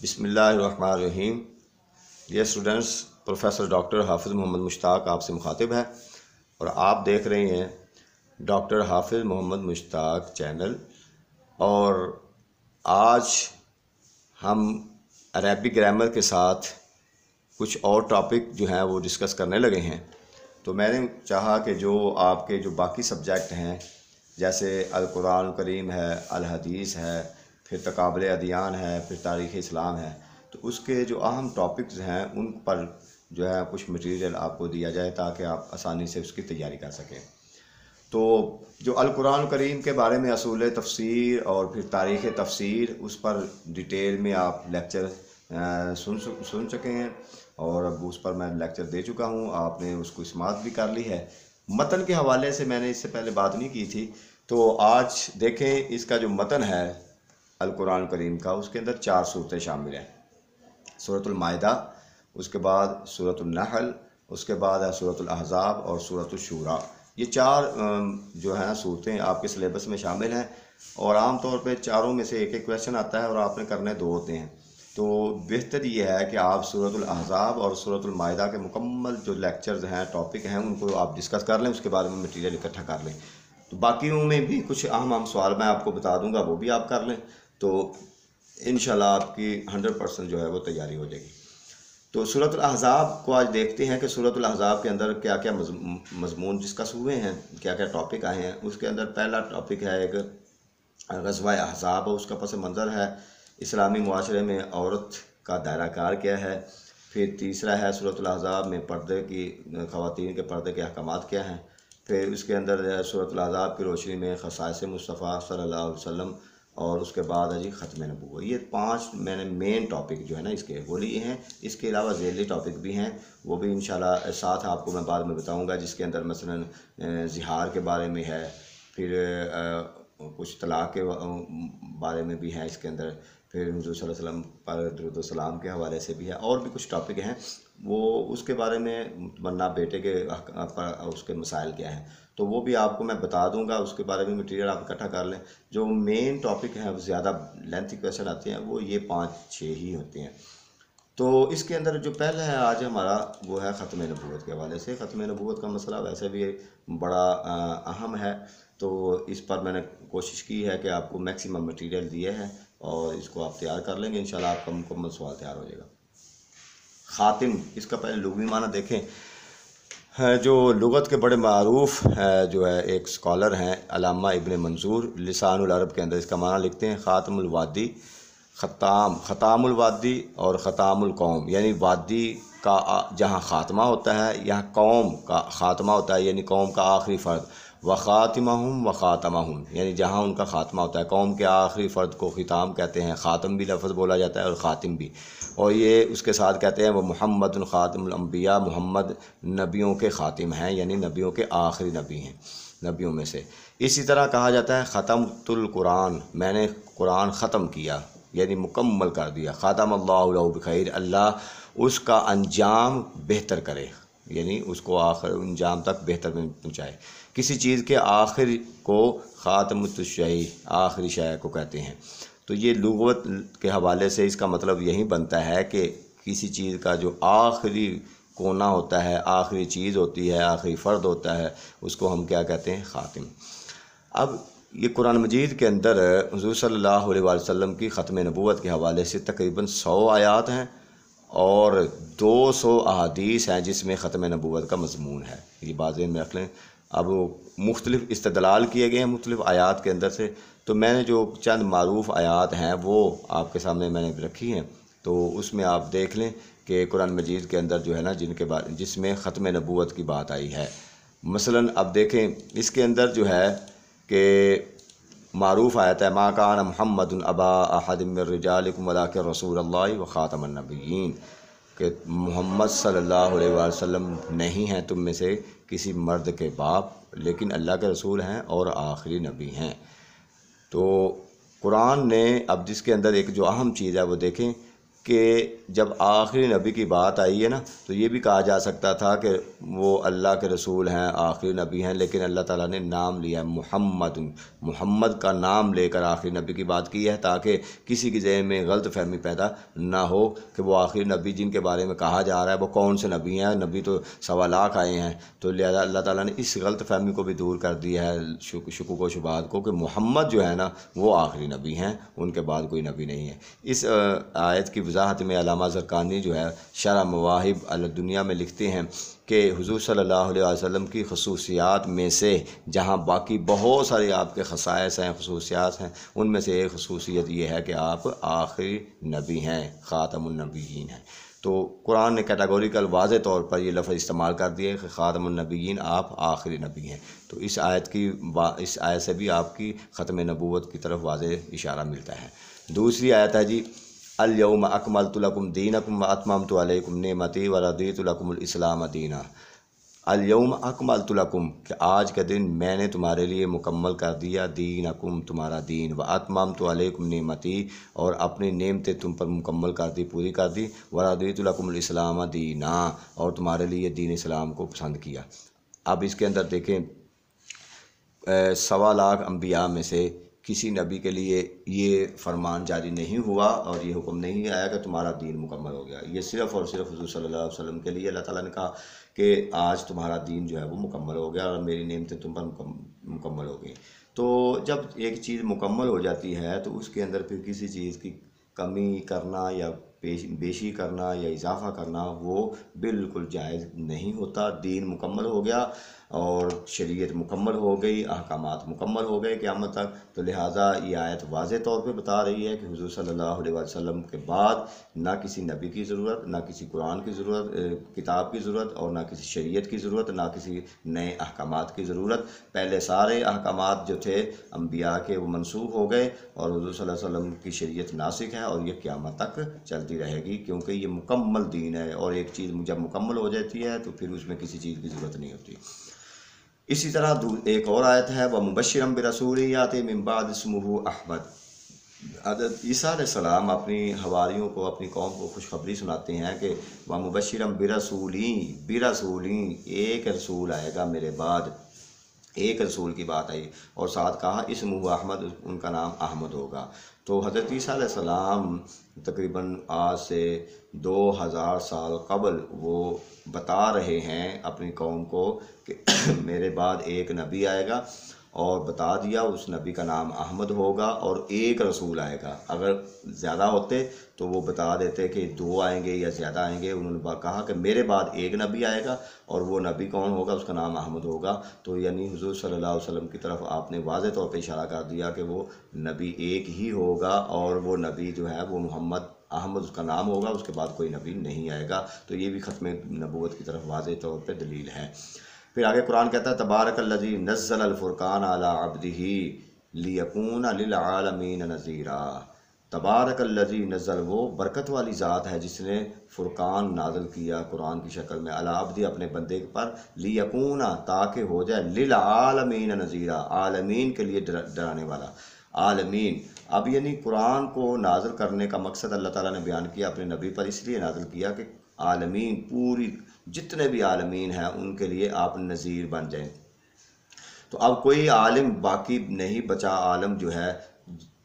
बिसमीम ये students professor doctor हाफिज़ मोहम्मद मुश्ताक आपसे मुखातिब है और आप देख रहे हैं डॉक्टर हाफिज़ मोहम्मद मुश्ताक चैनल और आज हम अरबी ग्रामर के साथ कुछ और टॉपिक जो हैं वो डिस्कस करने लगे हैं तो मैंने चाहा कि जो आपके जो बाकी सब्जेक्ट हैं जैसे अल कुरान करीम है अल हदीस है फिर तकबल अदियान है फिर तारीख़ इस्लाम है तो उसके जो अहम टॉपिक्स हैं उन पर जो है कुछ मटेरियल आपको दिया जाए ताकि आप आसानी से उसकी तैयारी कर सकें तो जो अलकुरान करीम के बारे में असूल तफसीर और फिर तारीख़ तफसीर उस पर डिटेल में आप लेक्चर सुन सुन चुके हैं और अब उस पर मैं लेक्चर दे चुका हूँ आपने उसको समाप्त भी कर ली है मतन के हवाले से मैंने इससे पहले बात नहीं की थी तो आज देखें इसका जो मतन है अलकुरान करीम का उसके अंदर चार सूरतें शामिल हैं सूरतमाहा उसके बाद सूरतनाहल उसके बाद है सूरतलहजाब और सूरतशूरा ये चार जो हैं सूरतें आपके सिलेबस में शामिल हैं और आम तौर पे चारों में से एक एक क्वेश्चन आता है और आपने करने दो होते हैं तो बेहतर ये है कि आप सूरत अहजाब और सूरतमाहा के मुकम्मल जो लेक्चर्स हैं टॉपिक हैं उनको आप डिस्कस कर लें उसके बाद में मटीरियल इकट्ठा कर लें तो बाकियों में भी कुछ अहम अहम सवाल मैं आपको बता दूंगा वो भी आप कर लें तो इन आपकी हंड्रेड परसेंट जो है वो तैयारी हो जाएगी तो सूरत अहज़ाब को आज देखते हैं कि सूरत अहज़ाब के अंदर क्या क्या मजमून डिस्कस हुए हैं क्या क्या टॉपिक आए हैं उसके अंदर पहला टॉपिक है एक गजवा अहज़ाब उसका पस मंज़र है इस्लामी माशरे में औरत का दायरा कार क्या है फिर तीसरा है सूरत अहज़ाब में पर्दे की खातन के पर्दे के अहकाम क्या हैं फिर उसके अंदर सूरत अहज़ाब की रोशनी में खसायस मुस्तफ़ा सल्ला वसम और उसके बाद है जी ख़त्म नबूत ये पांच मैंने मेन टॉपिक जो है ना इसके वो लिए हैं इसके अलावा जेली टॉपिक भी हैं वो भी इन साथ आपको मैं बाद में बताऊँगा जिसके अंदर मसला जिहार के बारे में है फिर कुछ तलाक़ के बारे में भी है इसके अंदर फिर हजूर वसम पर दरुद्सलाम के हवाले से भी है और भी कुछ टॉपिक हैं वो उसके बारे में तमन्ना बेटे के पर उसके मसाइल क्या हैं तो वो भी आपको मैं बता दूंगा उसके बारे में मटेरियल आप इकट्ठा कर लें जो मेन टॉपिक है ज़्यादा लेंथी क्वेश्चन आते हैं वो ये पाँच छः ही होते हैं तो इसके अंदर जो पहला है आज हमारा वो है ख़त्म नबूत के हवाले से ख़त्म नबूत का मसला वैसे भी बड़ा अहम है तो इस पर मैंने कोशिश की है कि आपको मैक्सिमम मटेरियल दिया है और इसको आप तैयार कर लेंगे इन आपका मुकम्मल सवाल तैयार हो जाएगा ख़ातिम इसका पहले लुगवी माना देखें जो लगत के बड़े मरूफ जो है एक स्कॉलर हैं अलामा इबन मंसूर लसानरब के अंदर इसका माना लिखते हैं ख़ातमवादी ख़ताम ख़तामवादी और ख़तामकौम यानी वादी का जहाँ ख़ात्मा होता है यहाँ कौम का ख़ात्मा होता है यानी कौम का आखिरी फ़र्द व ख़ातिमा हूँ व ख़ातमा हूँ यानी जहाँ उनका ख़ात्मा होता है कौम के आखिरी फ़र्द को ख़िताम कहते हैं ख़ातम भी लफ्ज़ बोला जाता है और ख़ातिम भी और ये उसके साथ कहते हैं वह मोहम्मद ख़ातमबिया मोहम्मद नबियों के ख़ातिम हैं यानी नबियों के आखिरी नबी हैं नबियों में से इसी तरह कहा जाता है ख़तम कुरान मैंने कुरान ख़त्म किया यानी मुकम्मल कर दिया ख़ातम अल्लाह बखैर अल्लाह उसका अंजाम बेहतर करे यानी उसको आखिर अंजाम तक बेहतर पहुँचाए किसी चीज़ के आखिर को ख़ात्मतशै आखिरी शय को कहते हैं तो ये लगवत के हवाले से इसका मतलब यही बनता है कि किसी चीज़ का जो आखिरी कोना होता है आखिरी चीज़ होती है आखिरी फ़र्द होता है उसको हम क्या कहते हैं ख़ातिम अब ये कुरान मजीद के अंदर हजू सल्ला वसम की ख़त्म नबूत के हवाले से तकरीबन सौ आयात हैं और दो सौ अहादीस हैं जिसमें ख़त्म नबूत का मजमून है ये बाज़ में रख लें अब मुख्तलिफ़ इस्तदलाल किए गए हैं मुख्तलिफ़ आयात के अंदर से तो मैंने जो चंद मरूफ़ आयात हैं वो आपके सामने मैंने रखी हैं तो उसमें आप देख लें कि कुरान मजीद के अंदर जो है ना जिनके बारे जिसमें ख़त्म नबूत की बात आई है मसलन अब देखें इसके अंदर जो है कि मरूफ़ आयत है माकान कान महमद अबा अहदमरजालकमला के रसूल व ख़ातमनबीन के मोहम्मद सल्लल्लाहु अलैहि वसल्लम नहीं हैं तुम में से किसी मर्द के बाप लेकिन अल्लाह के रसूल हैं और आखिरी नबी हैं तो कुरान ने अब जिसके अंदर एक जो अहम चीज़ है वो देखें कि जब आखिरी नबी की बात आई है ना तो ये भी कहा जा सकता था कि वो अल्लाह के रसूल हैं आखिरी नबी हैं लेकिन अल्लाह ताला ने नाम लिया है मोहम्मद मोहम्मद का नाम लेकर आखिरी नबी की बात की है ताकि किसी की जहन में गलत फहमी पैदा ना हो कि वो आखिरी नबी जिनके बारे में कहा जा रहा है वो कौन से नबी हैं नबी तो सवा लाख आए हैं तो लिहाजा अल्लाह ताली ने इस गलत फहमी को भी दूर कर दिया है शुक व शुबात को कि मोहम्मद जो है ना वो आखिरी नबी हैं उनके बाद कोई नबी नहीं है इस आयत की वजाहत में अलामा ज़रकानी जो है शरा मवाहिब दुनिया में लिखते हैं कि हजूर सल्ला वसम की खसूसियात में से जहाँ बाकी बहुत सारे आपके खसायस हैं खसूसियात हैं उनमें से एक खसूसियत ये है कि आप आखिरी नबी हैं ख़ातमनबीन हैं तो कुरान ने कैटागोरिकल वाज तौर पर यह लफ्ज़ इस्तेमाल कर दिए कि ख़ातमनबीन आप आखिरी नबी हैं तो इस आयत की इस आयत से भी आपकी ख़त्म नबूत की तरफ वाज इशारा मिलता है दूसरी आयत है जी अलयम अकमल तुलकुम दीन अकम अतमाम तुम नमती वरदीतलकमलाम दीना अल्यौम अकमल तुलकुम कि आज के दिन मैंने तुम्हारे लिए मुकम्मल कर दिया दीन अकुम तुम्हारा दीन व अतमाम तुम मती और अपनी नेमतें तुम पर मुकम्मल कर दी पूरी कर दी वरदीतलकमलाम दीना और तुम्हारे लिए दीन इस्लाम को पसंद किया अब इसके अंदर देखें सवा लाख अम्बिया में से किसी नबी के लिए ये फरमान जारी नहीं हुआ और ये हुक्म नहीं आया कि तुम्हारा दीन मुकम्मल हो गया ये सिर्फ़ और सिर्फ हजू सल्ला वसलम के लिए अल्लाह ताला ने कहा कि आज तुम्हारा दीन जो है वो मुकम्मल हो गया और मेरी नियमतें तुम पर मुकम्मल हो गई तो जब एक चीज़ मुकम्मल हो जाती है तो उसके अंदर फिर किसी चीज़ की कमी करना या पेश बेशी करना या इजाफ़ा करना वो बिल्कुल जायज़ नहीं होता दीन मुकम्मल हो गया और शरीयत मुकम्मल हो गई अहकाम मुकम्मल हो गए क़्याम तक तो लिहाजा ये आयत वाज तौर पर बता रही है कि हजूर सल्लाम वसम के बाद ना किसी नबी की ज़रूरत ना किसी कुरान की ज़रूरत किताब की ज़रूरत और ना किसी शरीत की ज़रूरत ना किसी नए अहकाम की ज़रूरत पहले सारे अहकाम जो थे अम्बिया के वो मनसूख हो गए और हजूर वसम की शरीत नासिक है और ये क़्यामत तक चलती रहेगी क्योंकि ये मुकम्मल दीन है और एक चीज़ जब मुकम्मल हो जाती है तो फिर उसमें किसी चीज़ की ज़रूरत नहीं होती इसी तरह एक और आयत है व मुबशरम बरसूलियात मम्बाद समूह अहमद हजरत ईसा सलाम अपनी हवारीयों को अपनी कौम को खुशखबरी सुनाते हैं कि व मुबशरम बरसूली बरसूली एक रसूल आएगा मेरे बाद एक रसूल की बात आई और साथ कहा मुँह अहमद उनका नाम अहमद होगा तो हज़रत सलाम तकरीबन आज से दो हज़ार साल कबल वो बता रहे हैं अपनी कौम को कि मेरे बाद एक नबी आएगा और बता दिया उस नबी का नाम अहमद होगा और एक रसूल आएगा अगर ज़्यादा होते तो वो बता देते कि दो आएंगे या ज़्यादा आएंगे उन्होंने कहा कि मेरे बाद एक नबी आएगा और वो नबी कौन होगा उसका नाम अहमद होगा तो यानी हजूर सल्ला अलैहि वसल्लम की तरफ आपने वाज तौर पर इशारा कर दिया कि वो नबी एक ही होगा और वो नबी जो है वो मोहम्मद अहमद उसका नाम होगा उसके बाद कोई नबी नहीं आएगा तो ये भी ख़त्म नबूत की तरफ वाज तौर पर दलील है फिर आगे कुरान कहता है तबारक लजी नज़लफ़ुरक़ान अला अबदी लियकून आलमीन नज़ीरा तबारक लजी नज़ल वो बरकत वाली ज़ात है जिसने फ़ुरक़ान नाजल किया कुरान की शक्ल में अलाबदी अपने बंदे पर लियकून ताकि हो जाए लिल आलमीन नज़ीरा आलमीन के लिए डराने वाला आलमीन अब यानी कुरान को नाजल करने का मकसद अल्लाह ताला ने बयान किया अपने नबी पर इसलिए नाजल किया कि आलमीन पूरी जितने भी आलमीन हैं उनके लिए आप नज़ीर बन जाएं तो अब कोई आलम बाकी नहीं बचा आलम जो है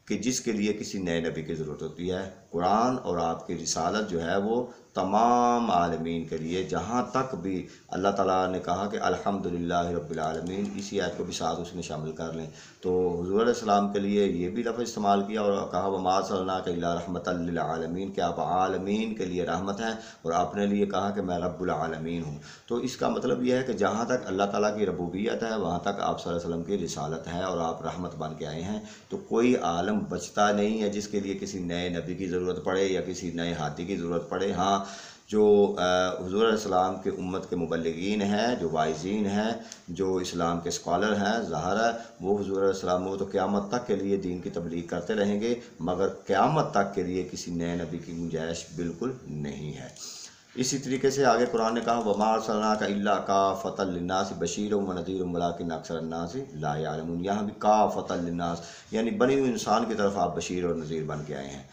कि जिसके लिए किसी नए नबी की ज़रूरत होती है कुरान और आपकी रिसालत जो है वो तमाम आलमीन के लिए जहाँ तक भी अल्लाह ताला ने कहा कि अल्हम्दुलिल्लाह रब्बिल आलमीन इसी ऐप को भी साथ उसमें शामिल कर लें तो हजूर सलाम के लिए ये भी लफ्ज़ इस्तेमाल किया और कहा वमा सल्ला रहमत आलमीन कि आप आलमीन के लिए रहमत हैं और आपने लिए कहा कि मैं रब्लमीन हूँ तो इसका मतलब यह है कि जहाँ तक अल्लाह ताला की रबूबियत है वहाँ तक आप वसल्लम की रिसालत है और आप रहमत बन के आए हैं तो कोई आलम बचता नहीं है जिसके लिए किसी नए नबी की ज़रूरत पड़े या किसी नए हाथी की ज़रूरत पड़े हाँ जो हजूर इस्लाम के उम्मत के मुबलगिन हैं जो वाइजीन हैं जो इस्लाम के स्कॉलर हैं ज़ाहर है वो हजूर इस्लाम वो तो क़्यामत तक के लिए दीन की तबलीग करते रहेंगे मगर क़्यामत तक के लिए किसी नए नबी की गुंजाइश बिल्कुल नहीं है इसी तरीके से आगे कुरान ने कहा वमार सलना का अल्ला का फ़तःनास बशीर मनदीर नज़ीर वलाकिन अक्सरन्नास लाआलम यहाँ भी का फ़तःनास यानी बनी हुई इंसान की तरफ आप बशीर और नज़ीर बन के आए हैं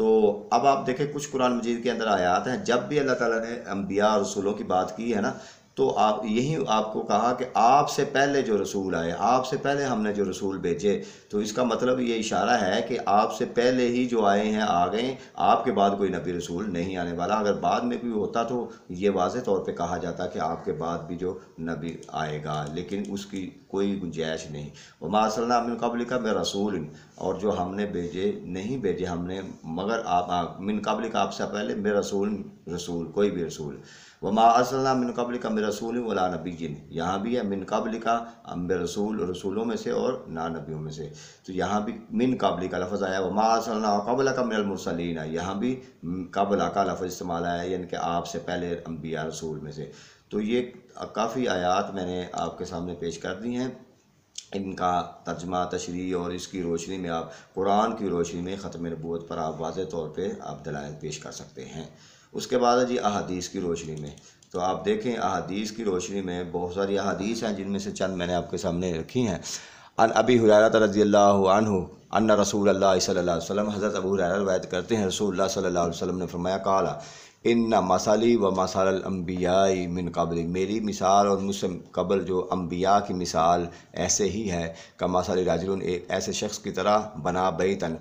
तो अब आप देखें कुछ कुरान मजीद के अंदर आयात हैं जब भी अल्लाह ताला ने अम्बिया रसूलों की बात की है ना तो आप यही आपको कहा कि आपसे पहले जो रसूल आए आपसे पहले हमने जो रसूल भेजे तो इसका मतलब ये इशारा है कि आपसे पहले ही जो आए हैं आ गए आपके बाद कोई नबी रसूल नहीं आने वाला अगर बाद में भी होता तो ये वाज तौर पर कहा जाता कि आपके बाद भी जो नबी आएगा लेकिन उसकी कोई गुंजाइश नहीं वमासलना मिन कबल का मैं रसूल और जो हमने भेजे नहीं भेजे हमने मगर आप मिन कबल का आपसे पहले मैं रसूल रसूल कोई भी रसूल वमा असलना मिन कबल का मे रसूल वला नबी जिन यहाँ भी है मिन कबल का अम्ब रसूल रसूलों में से और ना नबियों में से तो यहाँ भी मिन कबल का लफज आया वमा असलना कबल का है यहाँ भी कबला का लफज इस्तेमाल आया यानी कि आपसे पहले अम्बिया रसूल में से तो ये काफ़ी आयात मैंने आपके सामने पेश कर दी हैं इनका तर्जमा तशरी और इसकी रोशनी में आप कुरान की रोशनी में ख़त्म नबूत पर आप वाज तौर पर आप दलाल पेश कर सकते हैं उसके बाद है जी अहादीस की रोशनी में तो आप देखें अहादीस की रोशनी में बहुत सारी अहादीस हैं जिनमें से चंद मैंने आपके सामने रखी हैं अन अबी हुरारत रजी अल्लाह अन रसूल अल्लाह हज़रत अबू हुरैरा वायद करते हैं रसूल सल्ला वसम ने फरमाया कहा इन मसाली व मसालम्बियाई मिन कबल मेरी मिसाल और मुझसे कबल जो अम्बिया की मिसाल ऐसे ही है का मसाली राज एक ऐसे शख्स की तरह बना बैतन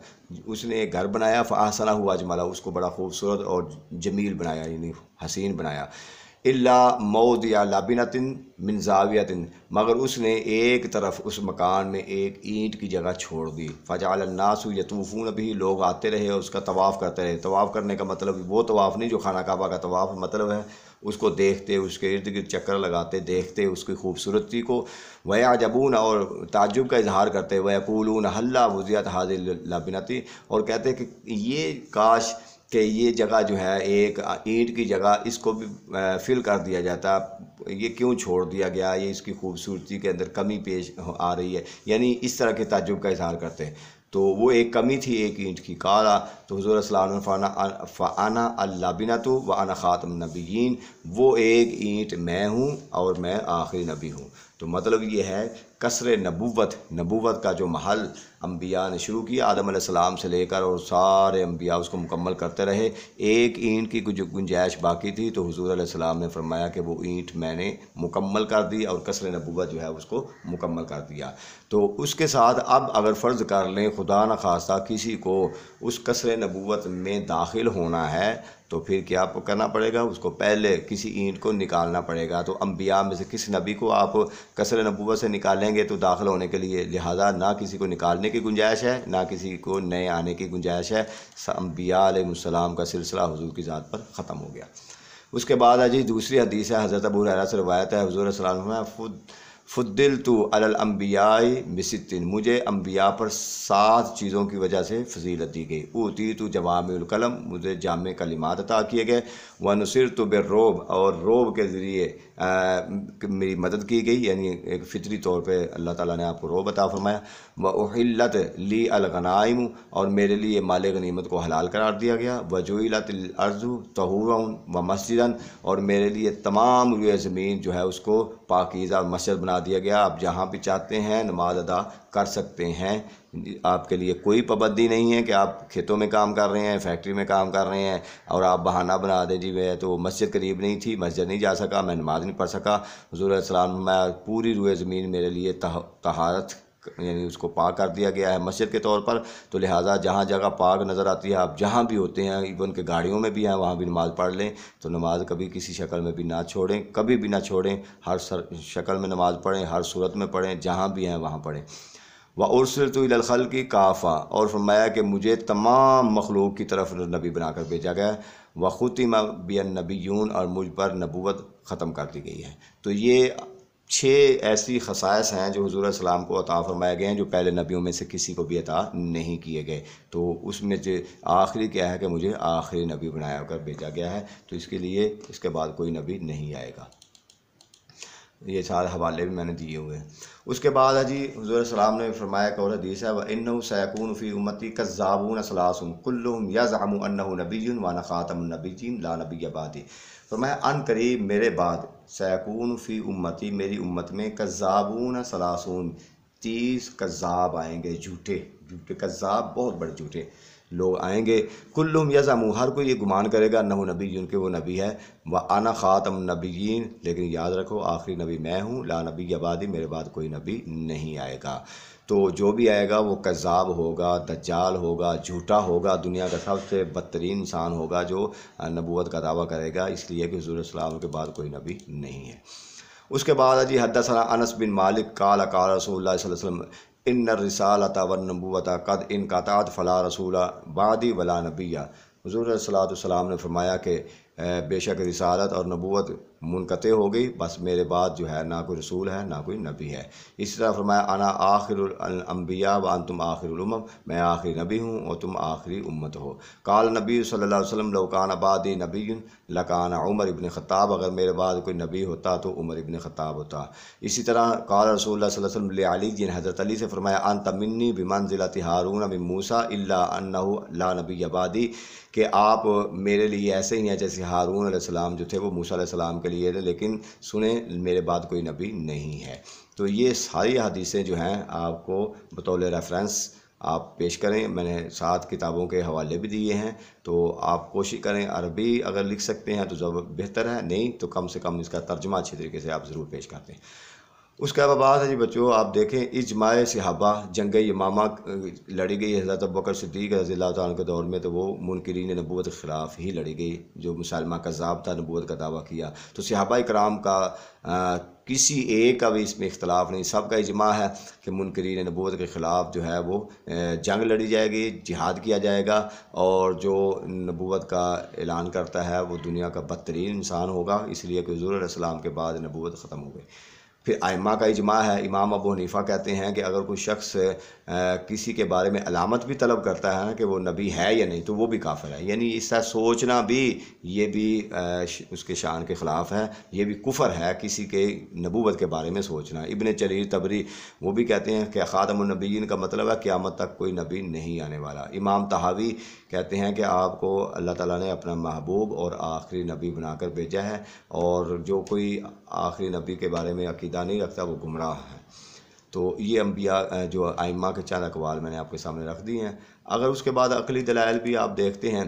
उसने एक घर बनाया फ़ासना हुआ जमाला उसको बड़ा खूबसूरत और जमील बनाया यानी हसीन बनाया इला मऊद या मिनजाविया मिनजावियतिन मगर उसने एक तरफ उस मकान में एक ईंट की जगह छोड़ दी फ़जालन्नासु यतूफ़ून भी लोग आते रहे और उसका तवाफ़ करते रहे तवाफ़ करने का मतलब वो तवाफ़ नहीं जो खाना काबा का तवाफ़ मतलब है उसको देखते उसके इर्द गिर्द चक्कर लगाते देखते उसकी खूबसूरती को वह जबून और ताजुब का इजहार करते वह कूलून हल्ला वजियात हाजिल लाबिनती और कहते कि ये काश कि ये जगह जो है एक ईंट की जगह इसको भी फिल कर दिया जाता ये क्यों छोड़ दिया गया ये इसकी खूबसूरती के अंदर कमी पेश आ रही है यानी इस तरह के ताजुब का इजहार करते हैं तो वो एक कमी थी एक ईंट की काला तो हजूर फ़ाना फ़ाना अल्ला बिना तो व आना ख़ातम नबीन वो एक ईंट मैं हूँ और मैं आखिरी नबी हूँ तो मतलब ये है कसर नबूत नबूत का जो महल अम्बिया ने शुरू किया आदम सलाम से लेकर और सारे अम्बिया उसको मुकम्मल करते रहे एक ईंट की कुछ गुंजाइश बाकी थी तो हजूर सलाम ने फरमाया कि वो ईंट मैंने मुकम्मल कर दी और कसर नबूत जो है उसको मुकम्मल कर दिया तो उसके साथ अब अगर फ़र्ज़ कर लें खुदा न खास्ता किसी को उस कसर नबूत में दाखिल होना है तो फिर क्या आपको करना पड़ेगा उसको पहले किसी ईंट को निकालना पड़ेगा तो अम्बिया में से किस नबी को आप कसर नबूबत से निकालेंगे तो दाखिल होने के लिए लिहाजा ना किसी को निकालने की गुंजाइश है ना किसी को नए आने की गुंजाइश है अम्बिया आलम का सिलसिला हजूर की ज़ात पर ख़त्म हो गया उसके बाद अजी दूसरी हदीस है हज़रत अबू से रवायत है हजूर खुद फुद्दिल तो अलम्बियाई मिसिन मुझे अम्बिया पर सात चीज़ों की वजह से फजीलत दी गई ऊती तो जवामकलम मुझे जाम कलिमात अता किए गए व नसर तो बेरोब और रोब के ज़रिए मेरी मदद की गई यानी एक फ़ितरी तौर पे अल्लाह ताला ने आपको रोब अता फरमाया व उहिलत ली अलगनाइम और मेरे लिए माल गनीमत को हलाल करार दिया गया वजूलत अर्जु तहूर व मस्जिदन और मेरे लिए तमाम रुए ज़मीन जो है उसको पाकिज़ा मस्जिद बना दिया गया आप जहाँ भी चाहते हैं नमाज अदा कर सकते हैं आपके लिए कोई पाबंदी नहीं है कि आप खेतों में काम कर रहे हैं फैक्ट्री में काम कर रहे हैं और आप बहाना बना दें जी मैं तो मस्जिद करीब नहीं थी मस्जिद नहीं जा सका मैं नमाज नहीं पढ़ सका हजूर मैं पूरी रुए ज़मीन मेरे लिए तहारत यानी उसको पाक कर दिया गया है मस्जिद के तौर पर तो लिहाजा जहाँ जगह पाक नज़र आती है आप जहाँ भी होते हैं इवन के गाड़ियों में भी हैं वहाँ भी नमाज़ पढ़ लें तो नमाज कभी किसी शक्ल में भी ना छोड़ें कभी भी ना छोड़ें हर शक्ल में नमाज़ पढ़ें हर सूरत में पढ़ें जहाँ भी हैं वहाँ पढ़ें व उर्सल तो इलखल की काफ़ा और फरमाया कि मुझे तमाम मखलूक की तरफ नबी बनाकर भेजा गया व ख़ुतिमा नबी यून और मुझ पर नबूत ख़त्म कर दी गई है तो ये छः ऐसी खसाइस हैं जो हजूर सलाम को अता फरमाए गए हैं जो पहले नबियों में से किसी को भी अता नहीं किए गए तो उसमें जो आखिरी क्या है कि मुझे आखिरी नबी बनाया कर भेजा गया है तो इसके लिए इसके बाद कोई नबी नहीं आएगा ये सारे हवाले भी मैंने दिए हुए हैं उसके बाद जी हजूर सलाम ने फरमाया कौर हदीस है व इन सैकून फ़ी उमती कज़ाबून सलासम कुल्लुम यज़ाम नबी वाना ख़ातम नबीन ला नबी आबादी फरमाया अन करीब मेरे बाद सैकून फ़ी उमती मेरी उम्मत में कज़ाबून सलासून तीस कज़ाब आएंगे झूठे झूठे कज़ाब बहुत बड़े झूठे लोग आएंगे कुल्लुम यज़मू हर कोई ये गुमान करेगा नहु नबी जिनके वो नबी है व आना ख़ातम नबीन लेकिन याद रखो आखिरी नबी मैं हूँ ला नबी आबादी मेरे बाद कोई नबी नहीं आएगा तो जो भी आएगा वो कज़ाब होगा दज्जाल होगा झूठा होगा दुनिया का सबसे बदतरीन इंसान होगा जो नबूत का दावा करेगा इसलिए कि हजूर के बाद कोई नबी नहीं है उसके बाद अजी हदसना अनस बिन मालिक काला काला रसूल वसम इन रसालता व नबूता कद इन कतात फ़ला रसूला बादी वला नबिया हजूर सलाम ने फरमाया कि बेशक रिसालत और नबूत मुनक़ हो गई बस मेरे बाद जो है ना कोई रसूल है ना कोई नबी है इसी तरह फरमाया अना आखिरम्बिया वन तुम आखिर मैं आखिरी नबी हूँ और तुम आखिरी उम्मत हो काल नबी सल्ला वसम लौकान आबादी नबी लकान उमर इबन ख़ताब अगर मेरे बाद कोई नबी होता तो उमर इबन ख़ताब होता इसी तरह काल रसूल वसम अली जिन हज़रत अली से फरमाया अन तमन्नी बिमान ज़िला तिहारून अबी मूसा अल्ला नबी आबादी कि आप मेरे लिए ऐसे ही हैं जैसे हारून आसमाम जो थे वो मूसा सलाम के लिए थे लेकिन सुने मेरे बाद कोई नबी नहीं है तो ये सारी हदीसें जो हैं आपको बतौल रेफरेंस आप पेश करें मैंने सात किताबों के हवाले भी दिए हैं तो आप कोशिश करें अरबी अगर लिख सकते हैं तो जब बेहतर है नहीं तो कम से कम इसका तर्जमा अच्छे तरीके से आप ज़रूर पेश करते हैं उसके बाद है जी बच्चों आप देखें इजमाय सिहाबा जंग यमामा लड़ी गई हज़रत बकर सिद्दीक रजील्ला के दौर में तो वो मुनकरीन नबूत के ख़िलाफ़ ही लड़ी गई जो मुसलमा का था नबूत का दावा किया तो सिहाबा कराम का आ, किसी एक का भी इसमें इख्तलाफ नहीं सब का इजमा है कि मुनकरीन नबूत के ख़िलाफ़ जो है वो जंग लड़ी जाएगी जिहाद किया जाएगा और जो नबूत का ऐलान करता है वो दुनिया का बदतरीन इंसान होगा इसलिए कि हजूर के बाद नबूत ख़त्म हो गई फिर आइमा का इजमा है इमाम अबू हनीफ़ा कहते हैं कि अगर कोई शख्स किसी के बारे में अलामत भी तलब करता है कि वो नबी है या नहीं तो वो भी काफिर है यानी इस तरह सोचना भी ये भी उसके शान के ख़िलाफ़ है ये भी कुफर है किसी के नबूवत के बारे में सोचना इबन चरीर तबरी वो भी कहते हैं कि ख़ातमनबीन का मतलब है क़्यामत तक कोई नबी नहीं आने वाला इमाम तहावी कहते हैं कि आपको अल्लाह ताला ने अपना महबूब और आखिरी नबी बनाकर भेजा है और जो कोई आखिरी नबी के बारे में अकीदा नहीं रखता वो गुमराह है तो ये अम्बिया जो आइमा के चार अकवाल मैंने आपके सामने रख दिए हैं अगर उसके बाद अकली दलाइल भी आप देखते हैं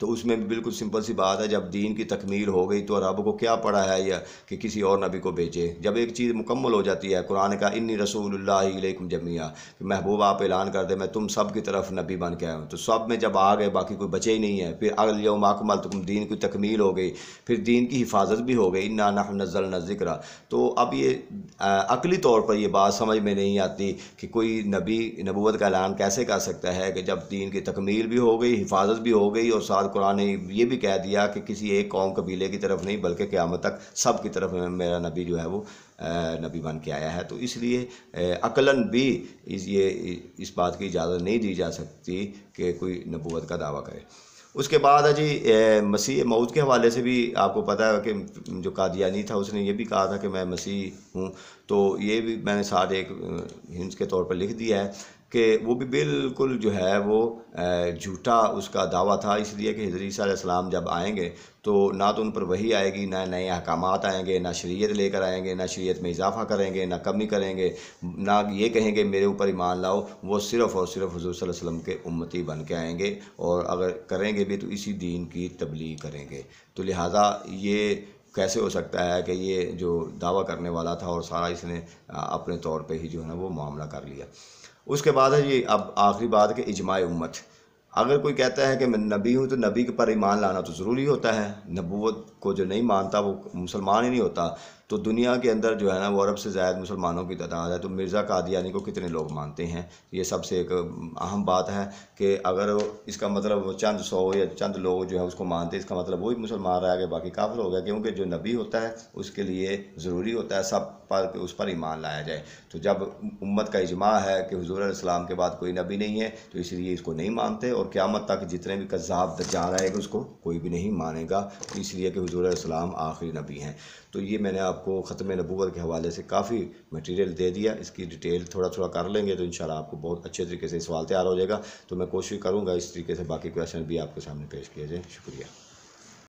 तो उसमें भी बिल्कुल सिंपल सी बात है जब दीन की तकमील हो गई तो रब को क्या पड़ा है या कि किसी और नबी को भेजे जब एक चीज़ मुकम्मल हो जाती है कुरान का इन्नी रसूलुल्लाम जमिया कि महबूब आप ऐलान कर दे मैं तुम सब की तरफ नबी बन के आया हूँ तो सब में जब आ गए बाकी कोई बचे ही नहीं है फिर माकमल तो तुम दीन की तकमील हो गई फिर दीन की हिफाजत भी हो गई इन्ना नह नज़ल न ज़िक्र तो अब ये अकली तौर पर यह बात समझ में नहीं आती कि कोई नबी नबूत का ऐलान कैसे कर सकता है कि जब दीन की तकमील भी हो गई हिफाजत भी हो गई और साथ बाद कुरान ने ये भी कह दिया कि किसी एक कौम कबीले की तरफ नहीं बल्कि क़्यामत तक सब की तरफ मेरा नबी जो है वो नबी बन के आया है तो इसलिए अकलन भी इस ये इस बात की इजाज़त नहीं दी जा सकती कि कोई नबूत का दावा करे उसके बाद है जी मसीह मऊद के हवाले से भी आपको पता है कि जो कादियानी था उसने ये भी कहा था कि मैं मसीह हूँ तो ये भी मैंने साथ एक हिंस के तौर पर लिख दिया है कि वो भी बिल्कुल जो है वो झूठा उसका दावा था इसलिए कि हजरत सलाम जब आएंगे तो ना तो उन पर वही आएगी ना नए अहकाम आएंगे ना शरीयत लेकर आएंगे ना शरीयत में इजाफा करेंगे ना कमी करेंगे ना ये कहेंगे मेरे ऊपर ईमान लाओ वो सिर्फ़ और सिर्फ हजूर वसम के उम्मती बन के आएंगे और अगर करेंगे भी तो इसी दीन की तबलीग करेंगे तो लिहाजा ये कैसे हो सकता है कि ये जो दावा करने वाला था और सारा इसने अपने तौर पर ही जो है ना वो मामला कर लिया उसके बाद है जी अब आखिरी बात कि इजमा उम्मत अगर कोई कहता है कि मैं नबी हूँ तो नबी के पर ईमान लाना तो ज़रूरी होता है नबूत को जो नहीं मानता वो मुसलमान ही नहीं होता तो दुनिया के अंदर जो है ना वो अरब से ज़ायद मुसलमानों की तादाद है तो मिर्ज़ा कादियानी को कितने लोग मानते हैं ये सबसे एक अहम बात है कि अगर इसका मतलब चंद सौ या चंद लोग जो है उसको मानते इसका मतलब वही मुसलमान रह गए बाकी काफिल हो गया क्योंकि जो नबी होता है उसके लिए ज़रूरी होता है सब पर उस पर ईमान लाया जाए तो जब उम्मत का इजमा है कि हजूर इस्लाम के बाद कोई नबी नहीं है तो इसलिए इसको नहीं मानते और क़्यामत तक जितने भी कज़ाब जा रहेगा उसको कोई भी नहीं मानेगा इसलिए कि हजूर इस्लाम आखिरी नबी हैं तो ये मैंने आप आपको ख़त्म नबूत के हवाले से काफ़ी मटेरियल दे दिया इसकी डिटेल थोड़ा थोड़ा कर लेंगे तो इन आपको बहुत अच्छे तरीके से सवाल तैयार हो जाएगा तो मैं कोशिश करूँगा इस तरीके से बाकी क्वेश्चन भी आपके सामने पेश किए जाए शुक्रिया